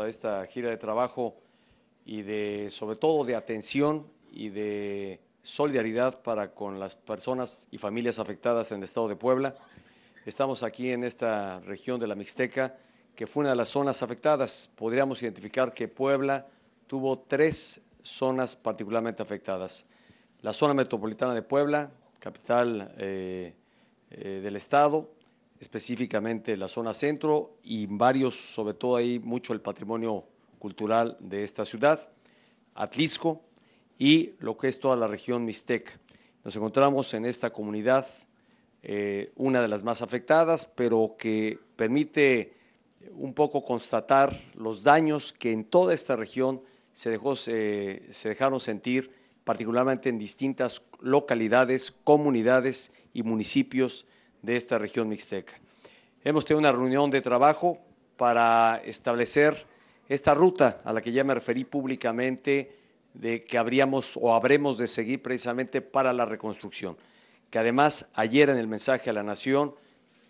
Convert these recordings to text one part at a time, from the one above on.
a esta gira de trabajo y de, sobre todo, de atención y de solidaridad para con las personas y familias afectadas en el estado de Puebla. Estamos aquí en esta región de la Mixteca, que fue una de las zonas afectadas. Podríamos identificar que Puebla tuvo tres zonas particularmente afectadas. La zona metropolitana de Puebla, capital eh, eh, del estado, específicamente la zona centro y varios, sobre todo ahí mucho el patrimonio cultural de esta ciudad, Atlisco y lo que es toda la región Mixteca. Nos encontramos en esta comunidad, eh, una de las más afectadas, pero que permite un poco constatar los daños que en toda esta región se, dejó, se dejaron sentir, particularmente en distintas localidades, comunidades y municipios de esta región mixteca. Hemos tenido una reunión de trabajo para establecer esta ruta a la que ya me referí públicamente de que habríamos o habremos de seguir precisamente para la reconstrucción, que además ayer en el mensaje a la Nación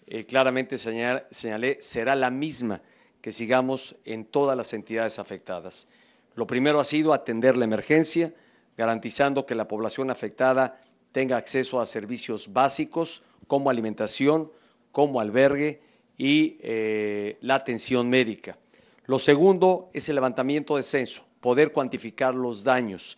eh, claramente señalé será la misma que sigamos en todas las entidades afectadas. Lo primero ha sido atender la emergencia, garantizando que la población afectada tenga acceso a servicios básicos como alimentación, como albergue y eh, la atención médica. Lo segundo es el levantamiento de censo, poder cuantificar los daños.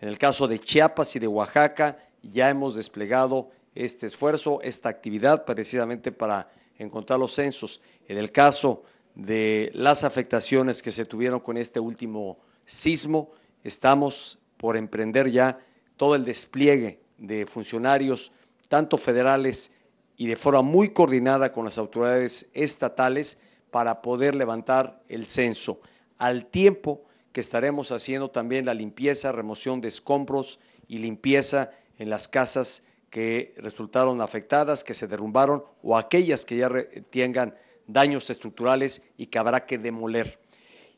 En el caso de Chiapas y de Oaxaca ya hemos desplegado este esfuerzo, esta actividad precisamente para encontrar los censos. En el caso de las afectaciones que se tuvieron con este último sismo, estamos por emprender ya todo el despliegue de funcionarios, tanto federales y de forma muy coordinada con las autoridades estatales para poder levantar el censo, al tiempo que estaremos haciendo también la limpieza, remoción de escombros y limpieza en las casas que resultaron afectadas, que se derrumbaron o aquellas que ya tengan daños estructurales y que habrá que demoler.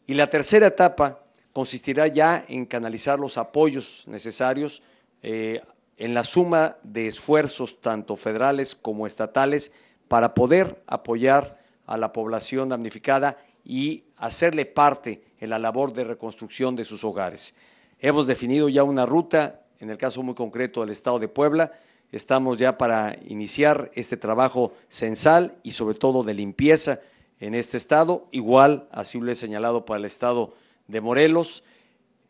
Y la tercera etapa consistirá ya en canalizar los apoyos necesarios eh, en la suma de esfuerzos tanto federales como estatales para poder apoyar a la población damnificada y hacerle parte en la labor de reconstrucción de sus hogares. Hemos definido ya una ruta, en el caso muy concreto del Estado de Puebla, estamos ya para iniciar este trabajo censal y sobre todo de limpieza en este Estado, igual así lo he señalado para el Estado de Morelos,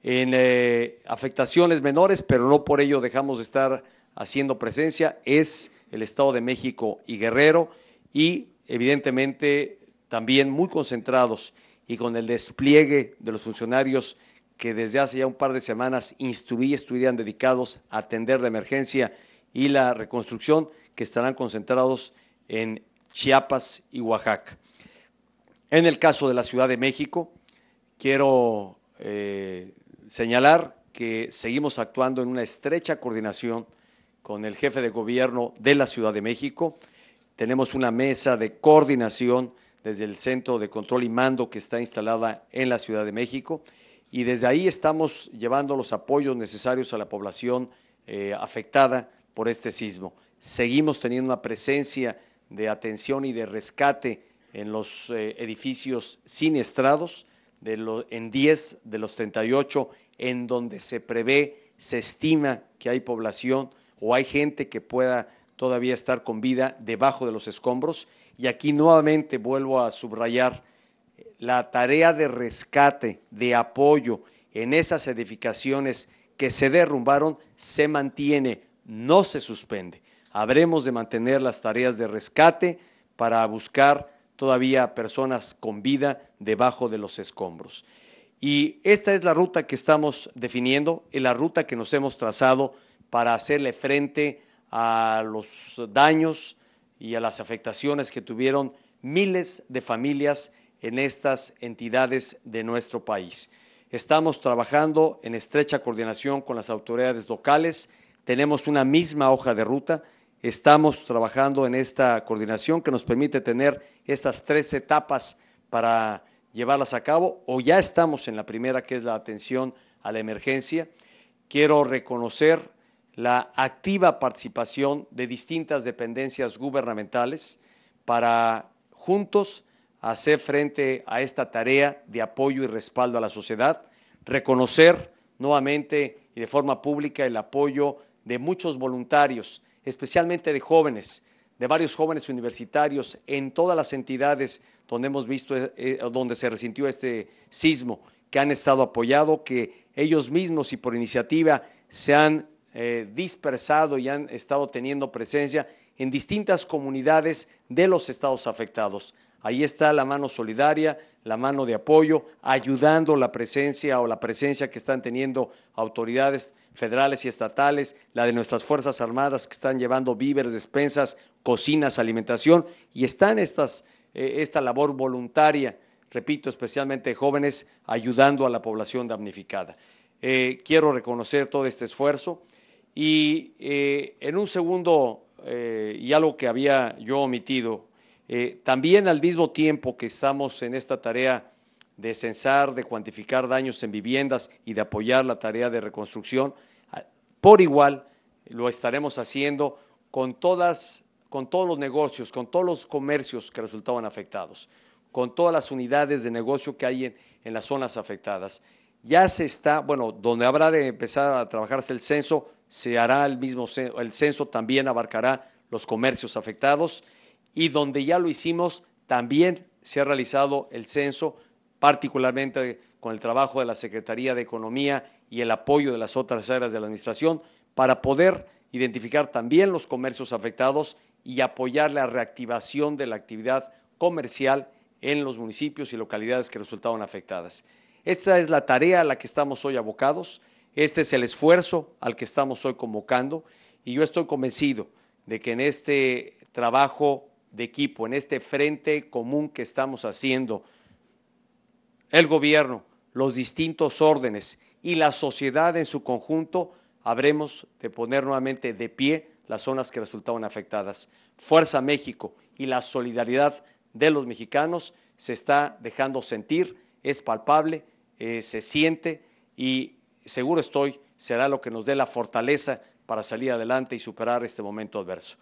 en eh, afectaciones menores, pero no por ello dejamos de estar haciendo presencia, es el Estado de México y Guerrero y evidentemente también muy concentrados y con el despliegue de los funcionarios que desde hace ya un par de semanas instruí, estuvieran dedicados a atender la emergencia y la reconstrucción, que estarán concentrados en Chiapas y Oaxaca. En el caso de la Ciudad de México, quiero eh, Señalar que seguimos actuando en una estrecha coordinación con el jefe de gobierno de la Ciudad de México. Tenemos una mesa de coordinación desde el Centro de Control y Mando que está instalada en la Ciudad de México y desde ahí estamos llevando los apoyos necesarios a la población eh, afectada por este sismo. Seguimos teniendo una presencia de atención y de rescate en los eh, edificios siniestrados de en 10 de los 38 en donde se prevé, se estima que hay población o hay gente que pueda todavía estar con vida debajo de los escombros. Y aquí nuevamente vuelvo a subrayar la tarea de rescate, de apoyo en esas edificaciones que se derrumbaron, se mantiene, no se suspende. Habremos de mantener las tareas de rescate para buscar todavía personas con vida debajo de los escombros. Y esta es la ruta que estamos definiendo, es la ruta que nos hemos trazado para hacerle frente a los daños y a las afectaciones que tuvieron miles de familias en estas entidades de nuestro país. Estamos trabajando en estrecha coordinación con las autoridades locales, tenemos una misma hoja de ruta estamos trabajando en esta coordinación que nos permite tener estas tres etapas para llevarlas a cabo o ya estamos en la primera que es la atención a la emergencia. Quiero reconocer la activa participación de distintas dependencias gubernamentales para juntos hacer frente a esta tarea de apoyo y respaldo a la sociedad, reconocer nuevamente y de forma pública el apoyo de muchos voluntarios especialmente de jóvenes, de varios jóvenes universitarios en todas las entidades donde hemos visto, eh, eh, donde se resintió este sismo, que han estado apoyado, que ellos mismos y por iniciativa se han eh, dispersado y han estado teniendo presencia en distintas comunidades de los estados afectados. Ahí está la mano solidaria, la mano de apoyo, ayudando la presencia o la presencia que están teniendo autoridades federales y estatales, la de nuestras Fuerzas Armadas que están llevando víveres, despensas, cocinas, alimentación, y están estas, eh, esta labor voluntaria, repito, especialmente jóvenes, ayudando a la población damnificada. Eh, quiero reconocer todo este esfuerzo y eh, en un segundo, y algo que había yo omitido eh, también al mismo tiempo que estamos en esta tarea de censar, de cuantificar daños en viviendas y de apoyar la tarea de reconstrucción, por igual lo estaremos haciendo con, todos los negocios, con todos los comercios que resultaban afectados, con todas las unidades de negocio que hay en, las zonas afectadas. Ya se está, bueno, donde habrá de empezar a trabajarse el censo, se hará el mismo, el censo también abarcará los comercios afectados y donde ya lo hicimos, también se ha realizado el censo, particularmente con el trabajo de la Secretaría de Economía y el apoyo de las otras áreas de la Administración, para poder identificar también los comercios afectados y apoyar la reactivación de la actividad comercial en los municipios y localidades que resultaron afectadas. Esta es la tarea a la que estamos hoy abocados, este es el esfuerzo al que estamos hoy convocando y yo estoy convencido de que en este trabajo de equipo, en este frente común que estamos haciendo, el gobierno, los distintos órdenes y la sociedad en su conjunto, habremos de poner nuevamente de pie las zonas que resultaban afectadas. Fuerza México y la solidaridad de los mexicanos se está dejando sentir, es palpable, eh, se siente y seguro estoy será lo que nos dé la fortaleza para salir adelante y superar este momento adverso.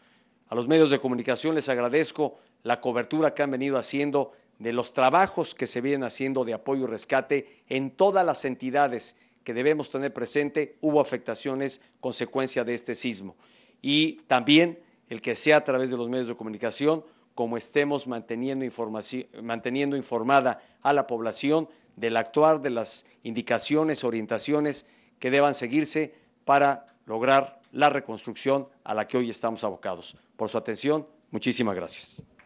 A los medios de comunicación les agradezco la cobertura que han venido haciendo de los trabajos que se vienen haciendo de apoyo y rescate en todas las entidades que debemos tener presente. Hubo afectaciones consecuencia de este sismo. Y también el que sea a través de los medios de comunicación, como estemos manteniendo, manteniendo informada a la población del actuar, de las indicaciones, orientaciones que deban seguirse para lograr la reconstrucción a la que hoy estamos abocados. Por su atención, muchísimas gracias.